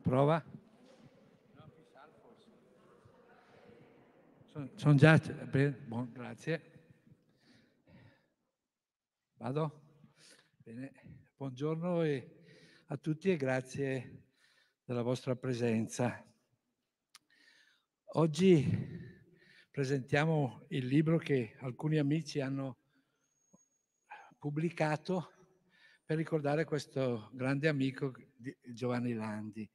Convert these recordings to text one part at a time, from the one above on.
Prova. Sono già... Buon, grazie. Vado? Bene. Buongiorno a tutti e grazie della vostra presenza. Oggi presentiamo il libro che alcuni amici hanno pubblicato per ricordare questo grande amico di Giovanni Landi.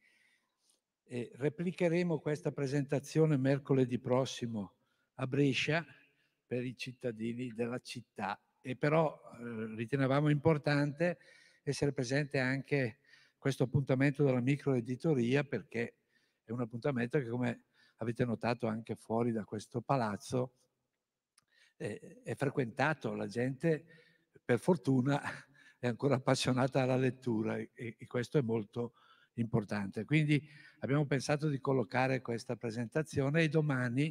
E replicheremo questa presentazione mercoledì prossimo a Brescia per i cittadini della città e però eh, ritenevamo importante essere presente anche questo appuntamento della microeditoria perché è un appuntamento che come avete notato anche fuori da questo palazzo eh, è frequentato, la gente per fortuna è ancora appassionata alla lettura e, e questo è molto importante. Quindi abbiamo pensato di collocare questa presentazione e domani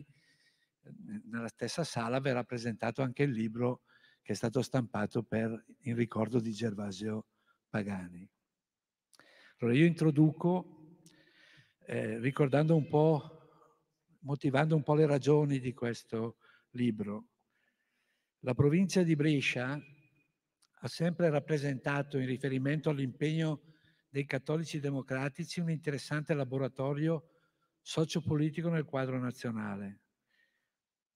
eh, nella stessa sala verrà presentato anche il libro che è stato stampato per, in ricordo di Gervasio Pagani. Allora io introduco eh, ricordando un po', motivando un po' le ragioni di questo libro. La provincia di Brescia ha sempre rappresentato, in riferimento all'impegno dei cattolici democratici, un interessante laboratorio sociopolitico nel quadro nazionale.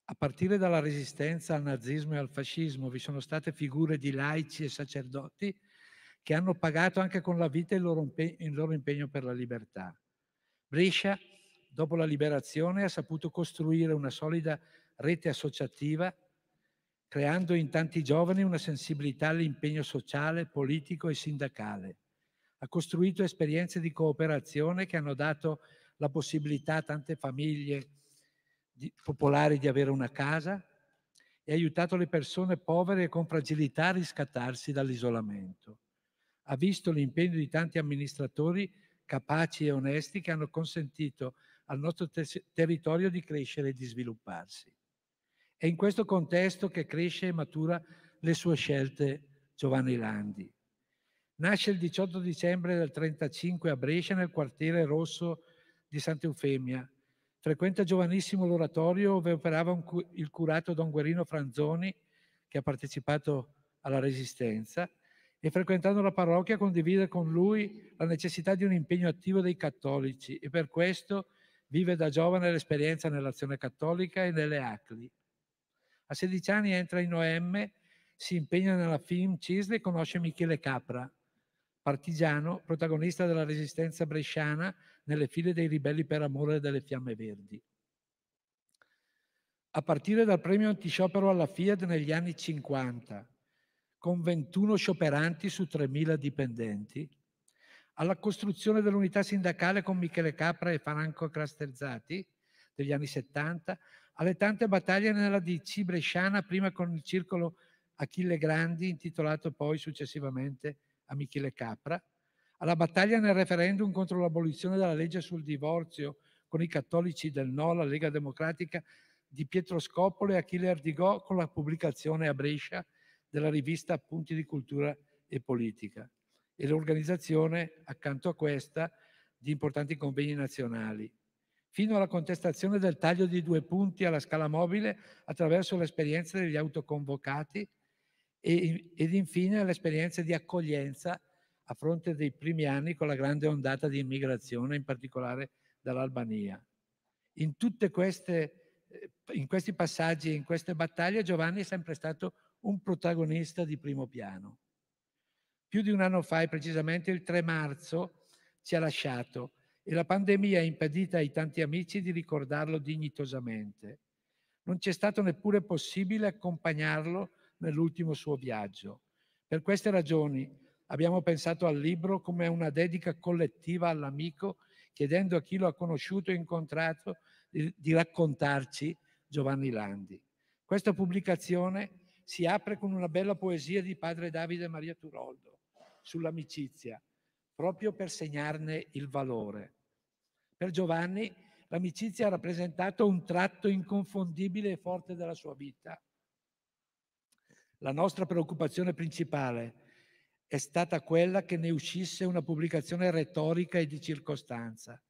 A partire dalla resistenza al nazismo e al fascismo vi sono state figure di laici e sacerdoti che hanno pagato anche con la vita il loro, impegno, il loro impegno per la libertà. Brescia, dopo la liberazione, ha saputo costruire una solida rete associativa creando in tanti giovani una sensibilità all'impegno sociale, politico e sindacale. Ha costruito esperienze di cooperazione che hanno dato la possibilità a tante famiglie di, popolari di avere una casa e aiutato le persone povere e con fragilità a riscattarsi dall'isolamento. Ha visto l'impegno di tanti amministratori capaci e onesti che hanno consentito al nostro ter territorio di crescere e di svilupparsi. È in questo contesto che cresce e matura le sue scelte Giovanni Landi. Nasce il 18 dicembre del 1935 a Brescia nel quartiere rosso di Sant'Eufemia. Frequenta giovanissimo l'oratorio dove operava cu- il curato Don Guerino Franzoni, che ha partecipato alla Resistenza, e frequentando la parrocchia condivide con lui la necessità di un impegno attivo dei cattolici e per questo vive da giovane l'esperienza nell'azione cattolica e nelle ACLI. A 16 anni entra in OM, si impegna nella film Cisle e conosce Michele Capra, partigiano, protagonista della resistenza bresciana nelle file dei ribelli per amore delle fiamme verdi. A partire dal premio antisciopero alla Fiat negli anni 50, con 21 scioperanti su 3.000 dipendenti, alla costruzione dell'unità sindacale con Michele Capra e Franco Crasterzati degli anni 70, alle tante battaglie nella DC bresciana, prima con il circolo Achille Grandi, intitolato poi successivamente a Michele Capra, alla battaglia nel referendum contro l'abolizione della legge sul divorzio con i cattolici del No, la Lega Democratica di Pietro Scopolo e Achille Ardigò con la pubblicazione a Brescia della rivista Punti di Cultura e Politica e l'organizzazione accanto a questa di importanti convegni nazionali fino alla contestazione del taglio di due punti alla scala mobile attraverso l'esperienza degli autoconvocati e, ed infine l'esperienza di accoglienza a fronte dei primi anni con la grande ondata di immigrazione, in particolare dall'Albania. In, queste, eh, in questi passaggi, in queste battaglie, Giovanni è sempre stato un protagonista di primo piano. Più di un anno fa, e precisamente il 3 marzo, ci ha lasciato e la pandemia ha impedito ai tanti amici di ricordarlo dignitosamente. Non ci è stato neppure possibile accompagnarlo nell'ultimo suo viaggio. Per queste ragioni abbiamo pensato al libro come una dedica collettiva all'amico, chiedendo a chi lo ha conosciuto e incontrato di, di raccontarci Giovanni Landi. Questa pubblicazione si apre con una bella poesia di padre Davide Maria Turoldo sull'amicizia, proprio per segnarne il valore. Per Giovanni l'amicizia ha rappresentato un tratto inconfondibile e forte della sua vita. La nostra preoccupazione principale è stata quella che ne uscisse una pubblicazione retorica e di circostanza.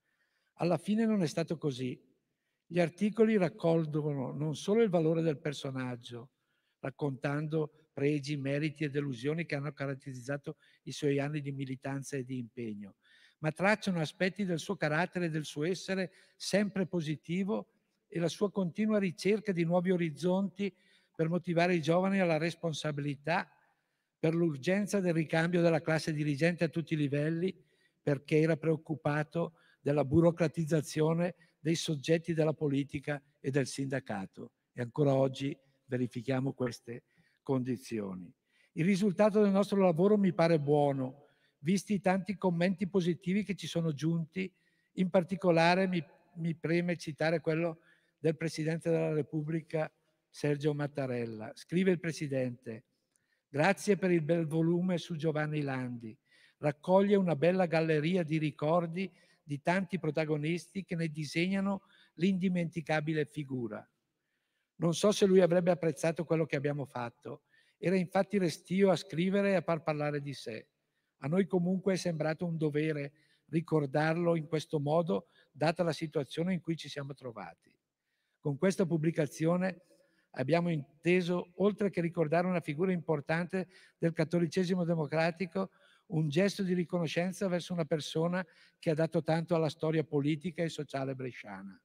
Alla fine non è stato così. Gli articoli raccolgono non solo il valore del personaggio, raccontando pregi, meriti e delusioni che hanno caratterizzato i suoi anni di militanza e di impegno, ma tracciano aspetti del suo carattere e del suo essere sempre positivo e la sua continua ricerca di nuovi orizzonti per motivare i giovani alla responsabilità, per l'urgenza del ricambio della classe dirigente a tutti i livelli, perché era preoccupato della burocratizzazione dei soggetti della politica e del sindacato. E ancora oggi verifichiamo queste condizioni. Il risultato del nostro lavoro mi pare buono visti i tanti commenti positivi che ci sono giunti, in particolare mi, mi preme citare quello del Presidente della Repubblica Sergio Mattarella. Scrive il Presidente, grazie per il bel volume su Giovanni Landi, raccoglie una bella galleria di ricordi di tanti protagonisti che ne disegnano l'indimenticabile figura. Non so se lui avrebbe apprezzato quello che abbiamo fatto, era infatti restio a scrivere e a far parlare di sé. A noi comunque è sembrato un dovere ricordarlo in questo modo, data la situazione in cui ci siamo trovati. Con questa pubblicazione abbiamo inteso, oltre che ricordare una figura importante del cattolicesimo democratico, un gesto di riconoscenza verso una persona che ha dato tanto alla storia politica e sociale bresciana.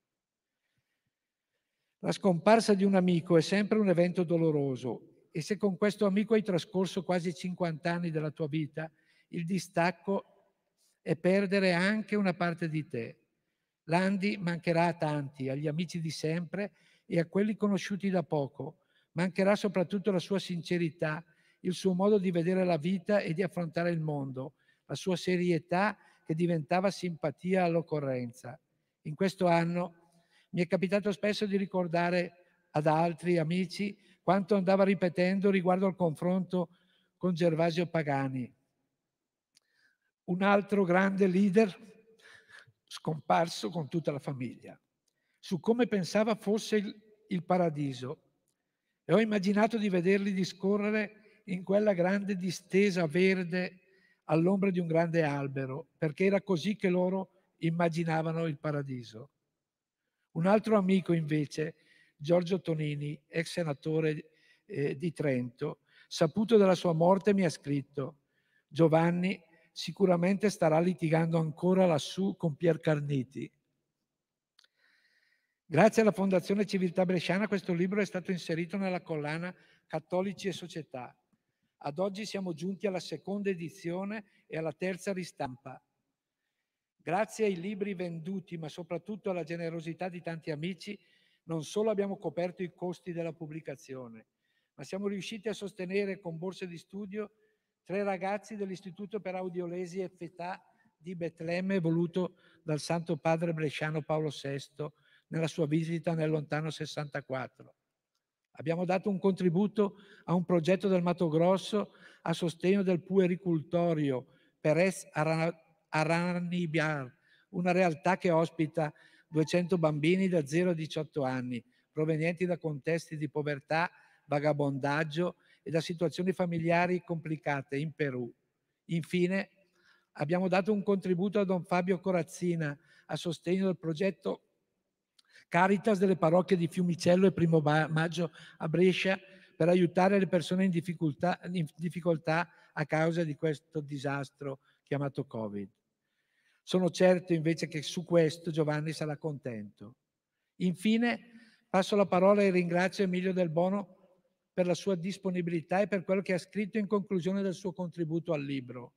La scomparsa di un amico è sempre un evento doloroso e se con questo amico hai trascorso quasi 50 anni della tua vita, il distacco e perdere anche una parte di te. Landi mancherà a tanti, agli amici di sempre e a quelli conosciuti da poco. Mancherà soprattutto la sua sincerità, il suo modo di vedere la vita e di affrontare il mondo, la sua serietà che diventava simpatia all'occorrenza. In questo anno mi è capitato spesso di ricordare ad altri amici quanto andava ripetendo riguardo al confronto con Gervasio Pagani un altro grande leader scomparso con tutta la famiglia, su come pensava fosse il, il paradiso. E ho immaginato di vederli discorrere in quella grande distesa verde all'ombra di un grande albero, perché era così che loro immaginavano il paradiso. Un altro amico invece, Giorgio Tonini, ex senatore eh, di Trento, saputo della sua morte, mi ha scritto, Giovanni, sicuramente starà litigando ancora lassù con Pier Carniti. Grazie alla Fondazione Civiltà Bresciana questo libro è stato inserito nella collana Cattolici e Società. Ad oggi siamo giunti alla seconda edizione e alla terza ristampa. Grazie ai libri venduti, ma soprattutto alla generosità di tanti amici, non solo abbiamo coperto i costi della pubblicazione, ma siamo riusciti a sostenere con borse di studio tre ragazzi dell'Istituto per Audiolesi e Fetà di Betlemme voluto dal Santo Padre Bresciano Paolo VI nella sua visita nel lontano 64. Abbiamo dato un contributo a un progetto del Mato Grosso a sostegno del puericultorio Perez Aranibiar, una realtà che ospita 200 bambini da 0 a 18 anni, provenienti da contesti di povertà, vagabondaggio e da situazioni familiari complicate in Perù. Infine, abbiamo dato un contributo a Don Fabio Corazzina a sostegno del progetto Caritas delle parrocchie di Fiumicello e Primo Maggio a Brescia per aiutare le persone in difficoltà, in difficoltà a causa di questo disastro chiamato Covid. Sono certo invece che su questo Giovanni sarà contento. Infine passo la parola e ringrazio Emilio Del Bono per la sua disponibilità e per quello che ha scritto in conclusione del suo contributo al libro.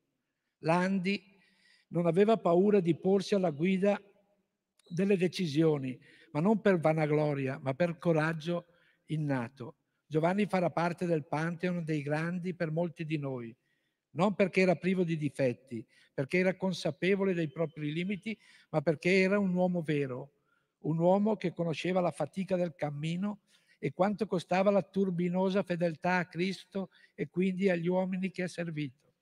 Landi non aveva paura di porsi alla guida delle decisioni, ma non per vanagloria, ma per coraggio innato. Giovanni farà parte del pantheon dei grandi per molti di noi, non perché era privo di difetti, perché era consapevole dei propri limiti, ma perché era un uomo vero, un uomo che conosceva la fatica del cammino e quanto costava la turbinosa fedeltà a Cristo e quindi agli uomini che ha servito.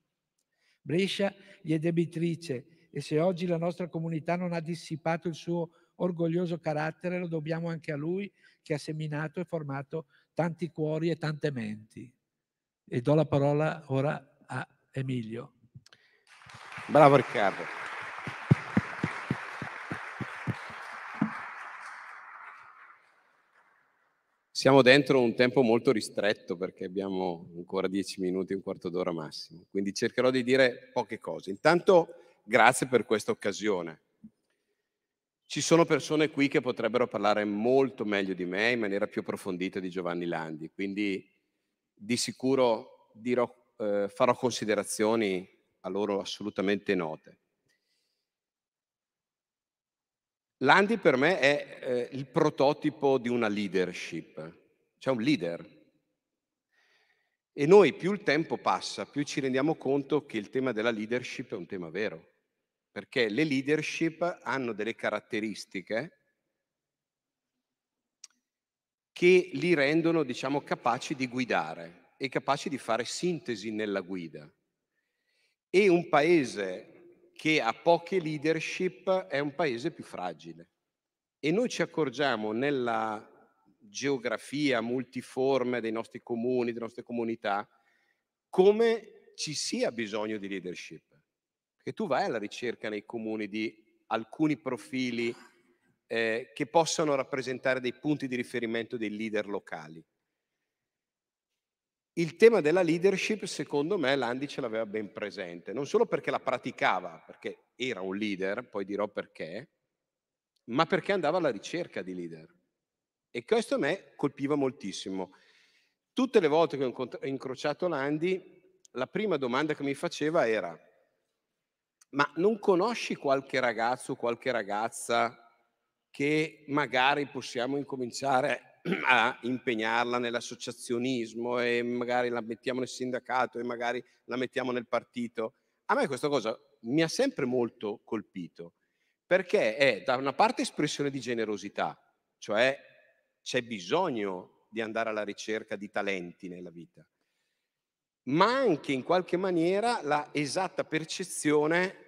Brescia gli è debitrice e se oggi la nostra comunità non ha dissipato il suo orgoglioso carattere lo dobbiamo anche a lui che ha seminato e formato tanti cuori e tante menti. E do la parola ora a Emilio. Bravo Riccardo. Siamo dentro un tempo molto ristretto perché abbiamo ancora dieci minuti, un quarto d'ora massimo, quindi cercherò di dire poche cose. Intanto grazie per questa occasione. Ci sono persone qui che potrebbero parlare molto meglio di me in maniera più approfondita di Giovanni Landi, quindi di sicuro dirò, eh, farò considerazioni a loro assolutamente note. Landi per me è eh, il prototipo di una leadership, cioè un leader. E noi più il tempo passa, più ci rendiamo conto che il tema della leadership è un tema vero, perché le leadership hanno delle caratteristiche che li rendono, diciamo, capaci di guidare e capaci di fare sintesi nella guida. E un paese che ha poche leadership è un paese più fragile. E noi ci accorgiamo nella geografia multiforme dei nostri comuni, delle nostre comunità, come ci sia bisogno di leadership. Perché tu vai alla ricerca nei comuni di alcuni profili eh, che possano rappresentare dei punti di riferimento dei leader locali il tema della leadership, secondo me, Landi ce l'aveva ben presente, non solo perché la praticava, perché era un leader, poi dirò perché, ma perché andava alla ricerca di leader. E questo a me colpiva moltissimo. Tutte le volte che ho incrociato Landi, la prima domanda che mi faceva era, ma non conosci qualche ragazzo o qualche ragazza che magari possiamo incominciare a impegnarla nell'associazionismo e magari la mettiamo nel sindacato e magari la mettiamo nel partito. A me questa cosa mi ha sempre molto colpito perché è da una parte espressione di generosità, cioè c'è bisogno di andare alla ricerca di talenti nella vita, ma anche in qualche maniera la esatta percezione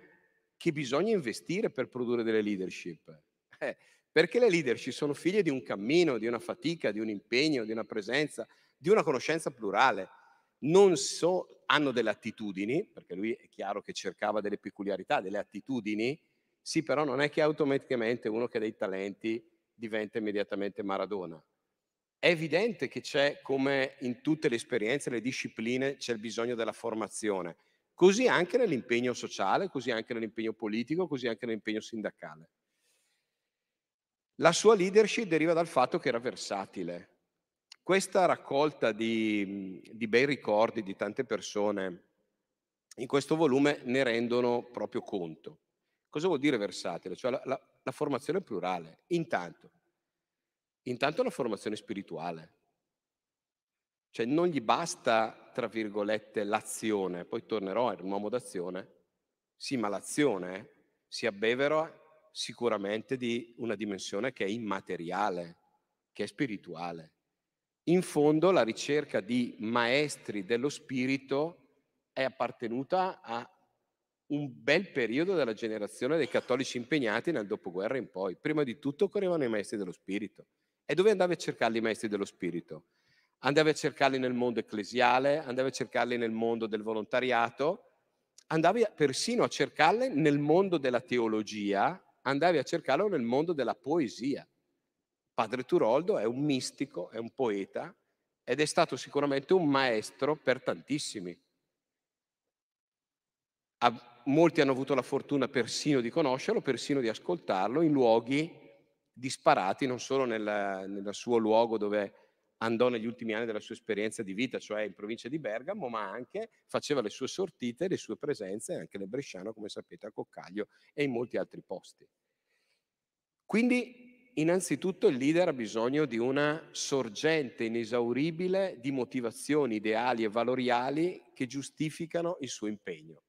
che bisogna investire per produrre delle leadership. Eh, perché le leadership sono figlie di un cammino, di una fatica, di un impegno, di una presenza, di una conoscenza plurale. Non so, hanno delle attitudini, perché lui è chiaro che cercava delle peculiarità, delle attitudini, sì, però non è che automaticamente uno che ha dei talenti diventa immediatamente Maradona. È evidente che c'è, come in tutte le esperienze, le discipline, c'è il bisogno della formazione, così anche nell'impegno sociale, così anche nell'impegno politico, così anche nell'impegno sindacale. La sua leadership deriva dal fatto che era versatile. Questa raccolta di, di bei ricordi di tante persone in questo volume ne rendono proprio conto. Cosa vuol dire versatile? Cioè la, la, la formazione plurale. Intanto, intanto la formazione spirituale. Cioè non gli basta, tra virgolette, l'azione, poi tornerò, era un uomo d'azione, sì, ma l'azione eh, si abbevera sicuramente di una dimensione che è immateriale, che è spirituale. In fondo la ricerca di maestri dello spirito è appartenuta a un bel periodo della generazione dei cattolici impegnati nel dopoguerra in poi. Prima di tutto correvano i maestri dello spirito. E dove andavi a cercarli i maestri dello spirito? Andavi a cercarli nel mondo ecclesiale, andavi a cercarli nel mondo del volontariato, andavi persino a cercarli nel mondo della teologia andavi a cercarlo nel mondo della poesia. Padre Turoldo è un mistico, è un poeta ed è stato sicuramente un maestro per tantissimi. A, molti hanno avuto la fortuna persino di conoscerlo, persino di ascoltarlo in luoghi disparati, non solo nel, nel suo luogo dove è andò negli ultimi anni della sua esperienza di vita, cioè in provincia di Bergamo, ma anche faceva le sue sortite, le sue presenze anche nel Bresciano, come sapete, a Coccaglio e in molti altri posti. Quindi, innanzitutto, il leader ha bisogno di una sorgente inesauribile di motivazioni ideali e valoriali che giustificano il suo impegno.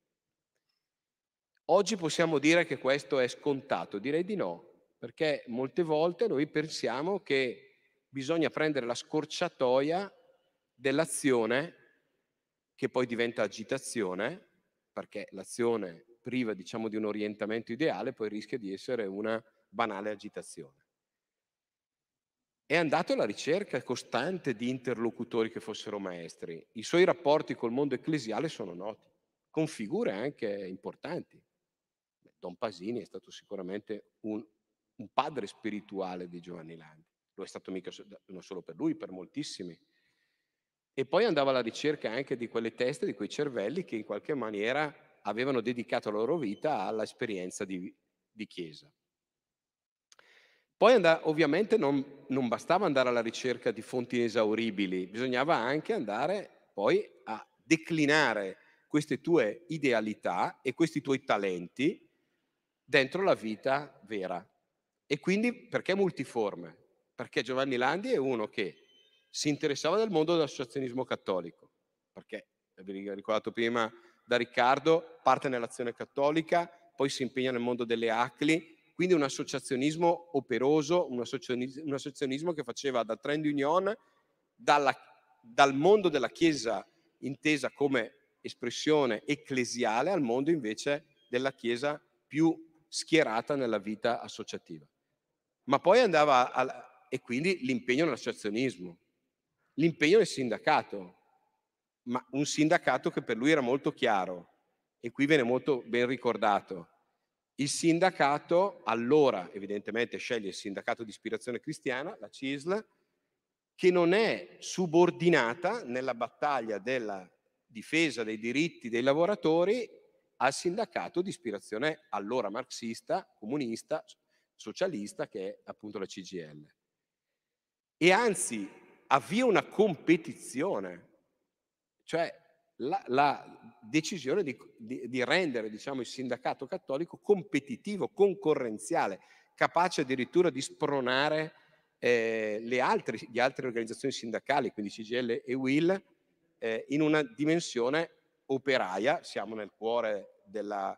Oggi possiamo dire che questo è scontato, direi di no, perché molte volte noi pensiamo che bisogna prendere la scorciatoia dell'azione che poi diventa agitazione, perché l'azione priva diciamo, di un orientamento ideale poi rischia di essere una banale agitazione. È andato alla ricerca costante di interlocutori che fossero maestri. I suoi rapporti col mondo ecclesiale sono noti, con figure anche importanti. Don Pasini è stato sicuramente un, un padre spirituale di Giovanni Landi lo è stato mica non solo per lui, per moltissimi. E poi andava alla ricerca anche di quelle teste, di quei cervelli che in qualche maniera avevano dedicato la loro vita all'esperienza di, di Chiesa. Poi andava, ovviamente non, non bastava andare alla ricerca di fonti inesauribili, bisognava anche andare poi a declinare queste tue idealità e questi tuoi talenti dentro la vita vera. E quindi perché multiforme? perché Giovanni Landi è uno che si interessava del mondo dell'associazionismo cattolico, perché, eh, vi ricordato prima da Riccardo, parte nell'azione cattolica, poi si impegna nel mondo delle ACLI, quindi un associazionismo operoso, un associazionismo, un associazionismo che faceva da trend union dalla, dal mondo della Chiesa intesa come espressione ecclesiale al mondo invece della Chiesa più schierata nella vita associativa. Ma poi andava a, e quindi l'impegno nell'associazionismo, l'impegno nel sindacato, ma un sindacato che per lui era molto chiaro e qui viene molto ben ricordato. Il sindacato allora evidentemente sceglie il sindacato di ispirazione cristiana, la CISL, che non è subordinata nella battaglia della difesa dei diritti dei lavoratori al sindacato di ispirazione allora marxista, comunista, socialista, che è appunto la CGL e anzi avvia una competizione, cioè la, la decisione di, di, di rendere diciamo, il sindacato cattolico competitivo, concorrenziale, capace addirittura di spronare eh, le altre, le altre organizzazioni sindacali, quindi CGL e UIL, eh, in una dimensione operaia, siamo nel cuore della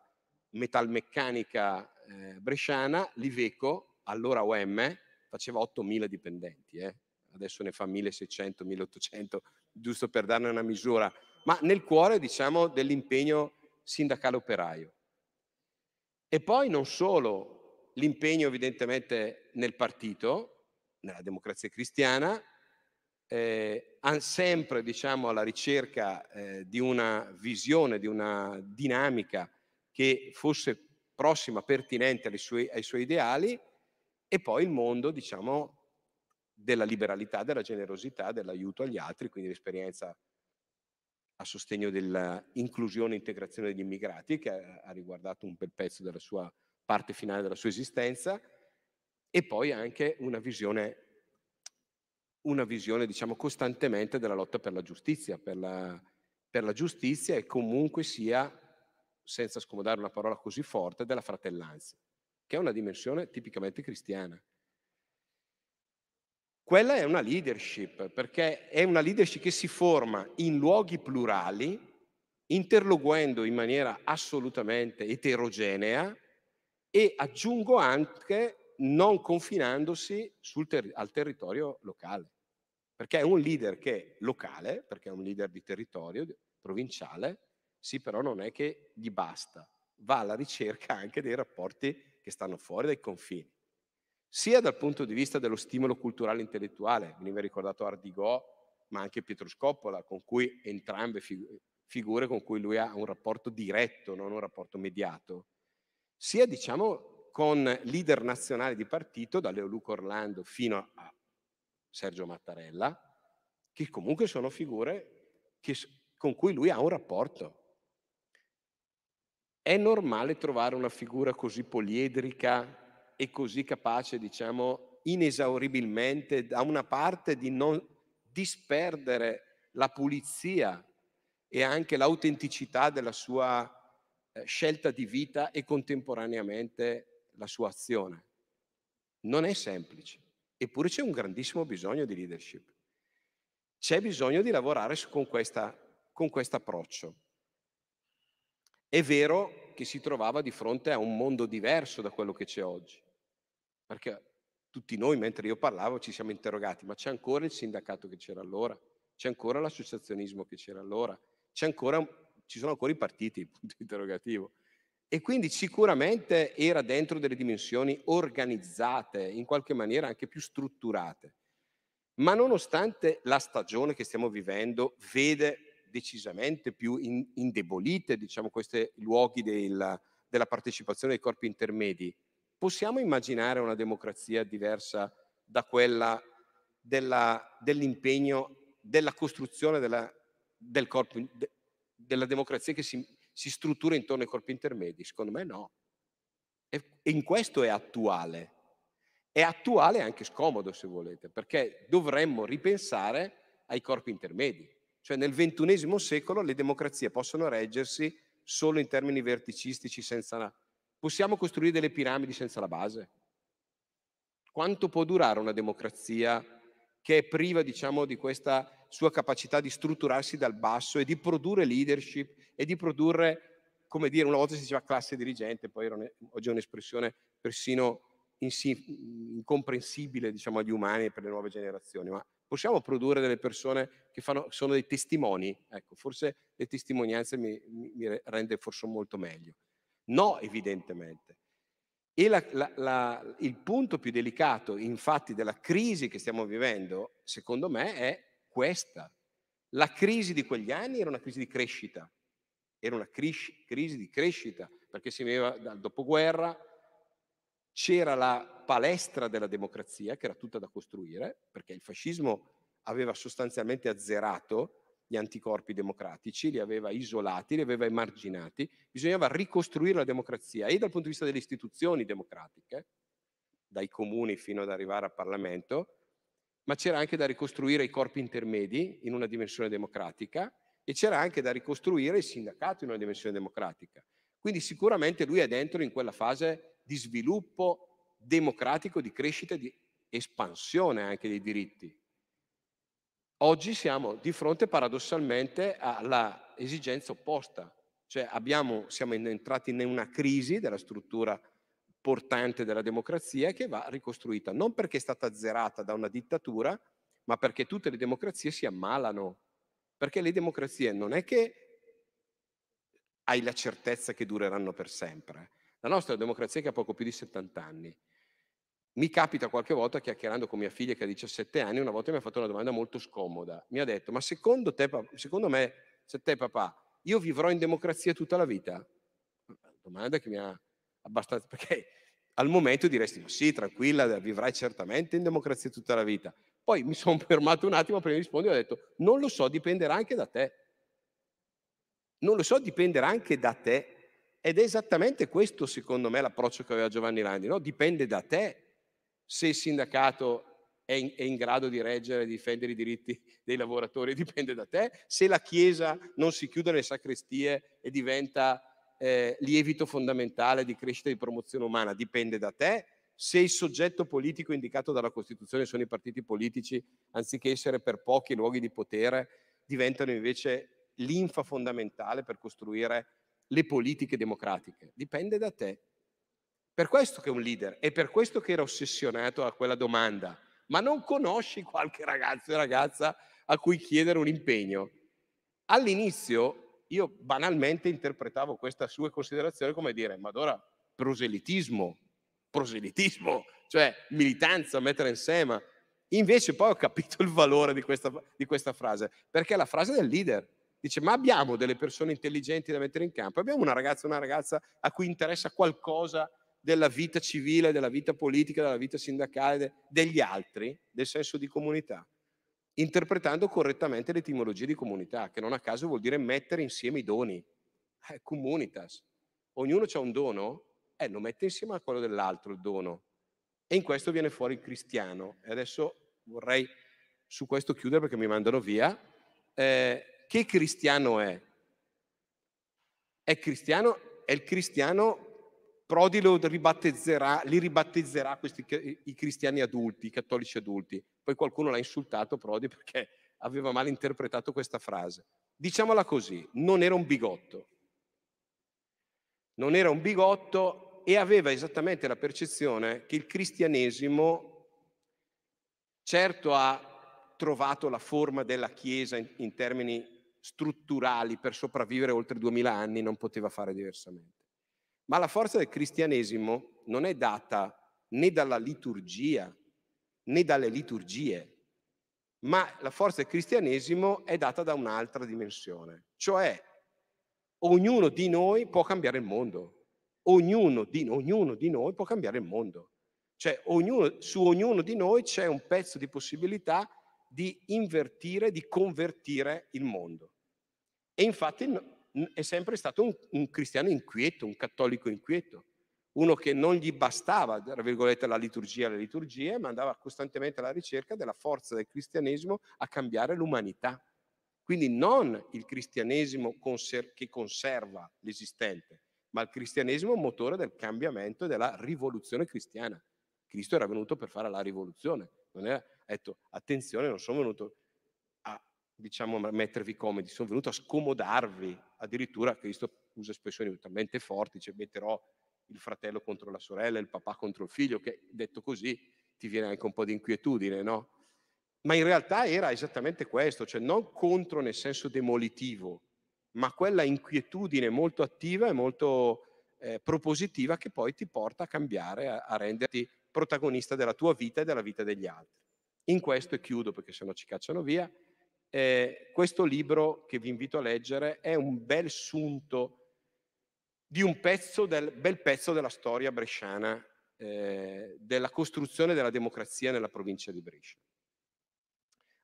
metalmeccanica eh, bresciana, l'Iveco, allora OM, faceva 8.000 dipendenti, eh? adesso ne fa 1.600, 1.800, giusto per darne una misura, ma nel cuore diciamo dell'impegno sindacale operaio. E poi non solo l'impegno evidentemente nel partito, nella democrazia cristiana, eh, sempre diciamo, alla ricerca eh, di una visione, di una dinamica che fosse prossima, pertinente ai suoi, ai suoi ideali, e poi il mondo, diciamo, della liberalità, della generosità, dell'aiuto agli altri, quindi l'esperienza a sostegno dell'inclusione e integrazione degli immigrati, che ha riguardato un bel pezzo della sua parte finale della sua esistenza, e poi anche una visione, una visione diciamo, costantemente della lotta per la giustizia, per la, per la giustizia e comunque sia, senza scomodare una parola così forte, della fratellanza che è una dimensione tipicamente cristiana. Quella è una leadership, perché è una leadership che si forma in luoghi plurali, interloquendo in maniera assolutamente eterogenea e aggiungo anche non confinandosi ter- al territorio locale. Perché è un leader che è locale, perché è un leader di territorio provinciale, sì, però non è che gli basta, va alla ricerca anche dei rapporti che stanno fuori dai confini, sia dal punto di vista dello stimolo culturale e intellettuale, veniva ricordato Ardigò, ma anche Pietro Scoppola, con cui entrambe fig- figure con cui lui ha un rapporto diretto, non un rapporto mediato, sia diciamo con leader nazionali di partito, da Leoluco Orlando fino a Sergio Mattarella, che comunque sono figure che, con cui lui ha un rapporto è normale trovare una figura così poliedrica e così capace, diciamo, inesauribilmente da una parte di non disperdere la pulizia e anche l'autenticità della sua eh, scelta di vita e contemporaneamente la sua azione. Non è semplice, eppure c'è un grandissimo bisogno di leadership. C'è bisogno di lavorare con, questo approccio. È vero che si trovava di fronte a un mondo diverso da quello che c'è oggi, perché tutti noi, mentre io parlavo, ci siamo interrogati, ma c'è ancora il sindacato che c'era allora, c'è ancora l'associazionismo che c'era allora, ancora, ci sono ancora i partiti, punto interrogativo. E quindi sicuramente era dentro delle dimensioni organizzate, in qualche maniera anche più strutturate. Ma nonostante la stagione che stiamo vivendo vede decisamente più in, indebolite, diciamo, questi luoghi del, della partecipazione dei corpi intermedi, possiamo immaginare una democrazia diversa da quella della, dell'impegno, della costruzione della, del corpo, de, della democrazia che si, si, struttura intorno ai corpi intermedi? Secondo me no. E, in questo è attuale. È attuale e anche scomodo, se volete, perché dovremmo ripensare ai corpi intermedi. Cioè nel XXI secolo le democrazie possono reggersi solo in termini verticistici senza... Una... Possiamo costruire delle piramidi senza la base? Quanto può durare una democrazia che è priva, diciamo, di questa sua capacità di strutturarsi dal basso e di produrre leadership e di produrre, come dire, una volta si diceva classe dirigente, poi era un, oggi è un'espressione persino insi- incomprensibile, diciamo, agli umani e per le nuove generazioni, ma possiamo produrre delle persone che fanno, sono dei testimoni, ecco, forse le testimonianze mi, mi rende forse molto meglio. No, evidentemente. E la, la, la, il punto più delicato, infatti, della crisi che stiamo vivendo, secondo me, è questa. La crisi di quegli anni era una crisi di crescita, era una crisi, crisi di crescita, perché si viveva dal dopoguerra, c'era la palestra della democrazia che era tutta da costruire, perché il fascismo aveva sostanzialmente azzerato gli anticorpi democratici, li aveva isolati, li aveva emarginati, bisognava ricostruire la democrazia e dal punto di vista delle istituzioni democratiche, dai comuni fino ad arrivare al Parlamento, ma c'era anche da ricostruire i corpi intermedi in una dimensione democratica e c'era anche da ricostruire il sindacato in una dimensione democratica. Quindi sicuramente lui è dentro in quella fase di sviluppo democratico di crescita e di espansione anche dei diritti. Oggi siamo di fronte paradossalmente all'esigenza opposta, cioè abbiamo, siamo entrati in una crisi della struttura portante della democrazia che va ricostruita, non perché è stata azzerata da una dittatura, ma perché tutte le democrazie si ammalano, perché le democrazie non è che hai la certezza che dureranno per sempre. La nostra è una democrazia che ha poco più di 70 anni, mi capita qualche volta chiacchierando con mia figlia che ha 17 anni, una volta mi ha fatto una domanda molto scomoda. Mi ha detto, ma secondo, te, secondo me, se te papà, io vivrò in democrazia tutta la vita? Domanda che mi ha abbastanza... perché al momento diresti, ma sì, tranquilla, vivrai certamente in democrazia tutta la vita. Poi mi sono fermato un attimo prima di rispondere e ho detto, non lo so, dipenderà anche da te. Non lo so, dipenderà anche da te. Ed è esattamente questo, secondo me, l'approccio che aveva Giovanni Landi. No? Dipende da te se il sindacato è in, è in grado di reggere e difendere i diritti dei lavoratori, dipende da te, se la Chiesa non si chiude nelle sacrestie e diventa eh, lievito fondamentale di crescita e di promozione umana, dipende da te, se il soggetto politico indicato dalla Costituzione sono i partiti politici, anziché essere per pochi luoghi di potere, diventano invece l'infa fondamentale per costruire le politiche democratiche. Dipende da te. Per questo che è un leader, e per questo che era ossessionato a quella domanda. Ma non conosci qualche ragazzo e ragazza a cui chiedere un impegno? All'inizio io banalmente interpretavo questa sua considerazione come dire, ma allora proselitismo, proselitismo, cioè militanza, mettere insieme. Invece poi ho capito il valore di questa, di questa frase, perché è la frase del leader. Dice, ma abbiamo delle persone intelligenti da mettere in campo, abbiamo una ragazza, una ragazza a cui interessa qualcosa della vita civile, della vita politica, della vita sindacale, degli altri, del senso di comunità, interpretando correttamente l'etimologia di comunità, che non a caso vuol dire mettere insieme i doni. Eh, comunitas. Ognuno ha un dono, eh, lo mette insieme a quello dell'altro il dono. E in questo viene fuori il cristiano. E adesso vorrei su questo chiudere perché mi mandano via. Eh, che cristiano è? È cristiano, è il cristiano Prodi ribattezzerà, li ribattezzerà questi, i cristiani adulti, i cattolici adulti. Poi qualcuno l'ha insultato Prodi perché aveva mal interpretato questa frase. Diciamola così, non era un bigotto. Non era un bigotto e aveva esattamente la percezione che il cristianesimo certo ha trovato la forma della Chiesa in, in termini strutturali per sopravvivere oltre duemila anni, non poteva fare diversamente ma la forza del cristianesimo non è data né dalla liturgia né dalle liturgie, ma la forza del cristianesimo è data da un'altra dimensione, cioè ognuno di noi può cambiare il mondo, ognuno di, ognuno di noi può cambiare il mondo, cioè ognuno, su ognuno di noi c'è un pezzo di possibilità di invertire, di convertire il mondo. E infatti è sempre stato un, un cristiano inquieto, un cattolico inquieto, uno che non gli bastava, tra virgolette, la liturgia, la liturgie, ma andava costantemente alla ricerca della forza del cristianesimo a cambiare l'umanità. Quindi non il cristianesimo conser- che conserva l'esistente, ma il cristianesimo motore del cambiamento e della rivoluzione cristiana. Cristo era venuto per fare la rivoluzione, non era detto ecco, attenzione, non sono venuto diciamo, mettervi comodi, sono venuto a scomodarvi, addirittura Cristo usa espressioni talmente forti, cioè metterò il fratello contro la sorella, il papà contro il figlio, che detto così ti viene anche un po' di inquietudine, no? Ma in realtà era esattamente questo, cioè non contro nel senso demolitivo, ma quella inquietudine molto attiva e molto eh, propositiva che poi ti porta a cambiare, a, a renderti protagonista della tua vita e della vita degli altri. In questo e chiudo perché se no ci cacciano via, eh, questo libro che vi invito a leggere è un bel sunto di un pezzo del, bel pezzo della storia bresciana, eh, della costruzione della democrazia nella provincia di Brescia.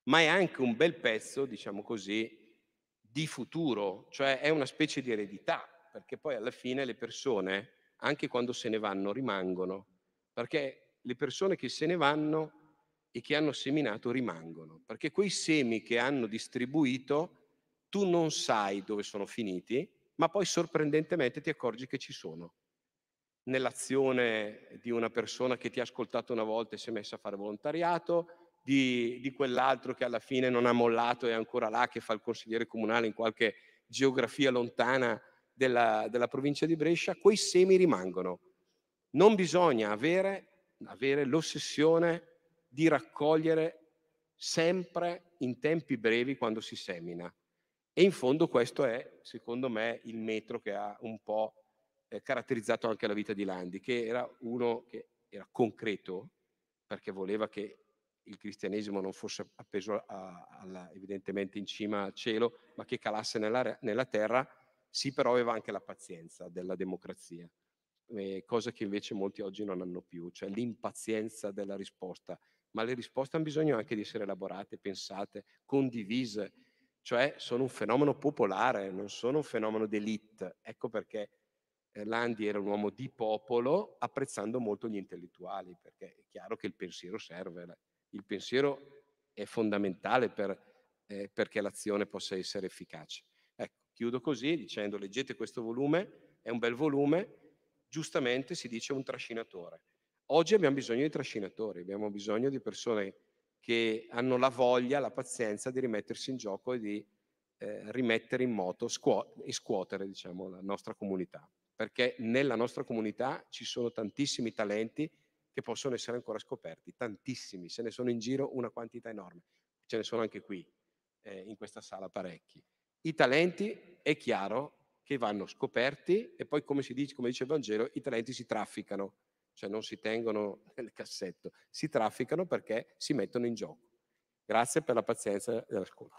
Ma è anche un bel pezzo, diciamo così, di futuro, cioè è una specie di eredità, perché poi alla fine le persone, anche quando se ne vanno, rimangono, perché le persone che se ne vanno e che hanno seminato rimangono, perché quei semi che hanno distribuito tu non sai dove sono finiti, ma poi sorprendentemente ti accorgi che ci sono. Nell'azione di una persona che ti ha ascoltato una volta e si è messa a fare volontariato, di, di quell'altro che alla fine non ha mollato e è ancora là, che fa il consigliere comunale in qualche geografia lontana della, della provincia di Brescia, quei semi rimangono. Non bisogna avere, avere l'ossessione di raccogliere sempre in tempi brevi quando si semina. E in fondo questo è, secondo me, il metro che ha un po' eh, caratterizzato anche la vita di Landi, che era uno che era concreto, perché voleva che il cristianesimo non fosse appeso a, alla, evidentemente in cima al cielo, ma che calasse nella, nella terra, sì però aveva anche la pazienza della democrazia, eh, cosa che invece molti oggi non hanno più, cioè l'impazienza della risposta, ma le risposte hanno bisogno anche di essere elaborate, pensate, condivise, cioè sono un fenomeno popolare, non sono un fenomeno d'elite. Ecco perché Landi era un uomo di popolo, apprezzando molto gli intellettuali, perché è chiaro che il pensiero serve, il pensiero è fondamentale per, eh, perché l'azione possa essere efficace. Ecco, chiudo così dicendo leggete questo volume, è un bel volume, giustamente si dice un trascinatore. Oggi abbiamo bisogno di trascinatori, abbiamo bisogno di persone che hanno la voglia, la pazienza di rimettersi in gioco e di eh, rimettere in moto scuo- e scuotere diciamo, la nostra comunità, perché nella nostra comunità ci sono tantissimi talenti che possono essere ancora scoperti, tantissimi, se ne sono in giro una quantità enorme, ce ne sono anche qui, eh, in questa sala parecchi. I talenti è chiaro che vanno scoperti e poi come si dice, come dice il Vangelo, i talenti si trafficano cioè non si tengono nel cassetto, si trafficano perché si mettono in gioco. Grazie per la pazienza dell'ascolto.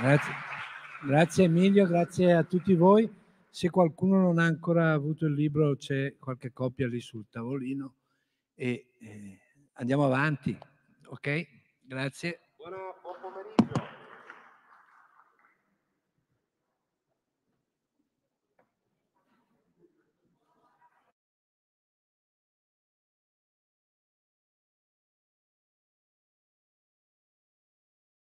Grazie. grazie Emilio, grazie a tutti voi. Se qualcuno non ha ancora avuto il libro c'è qualche copia lì sul tavolino e eh, andiamo avanti, ok? Grazie.